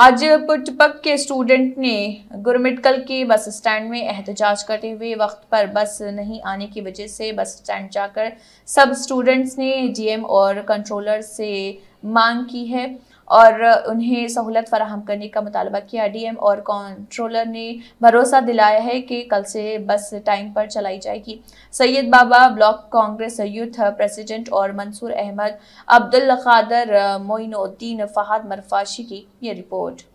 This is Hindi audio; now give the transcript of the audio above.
आज पुटपक के स्टूडेंट ने गुरमिटकल के बस स्टैंड में एहतजाज करते हुए वक्त पर बस नहीं आने की वजह से बस स्टैंड जाकर सब स्टूडेंट्स ने डीएम और कंट्रोलर से मांग की है और उन्हें सहूलत फराहम करने का मुतालबा किया डीएम और कंट्रोलर ने भरोसा दिलाया है कि कल से बस टाइम पर चलाई जाएगी Syed Baba block Congress youth president और मंसूर अहमद अब्दुल कादर मोइनुद्दीन फहाद मरफाशी की ये रिपोर्ट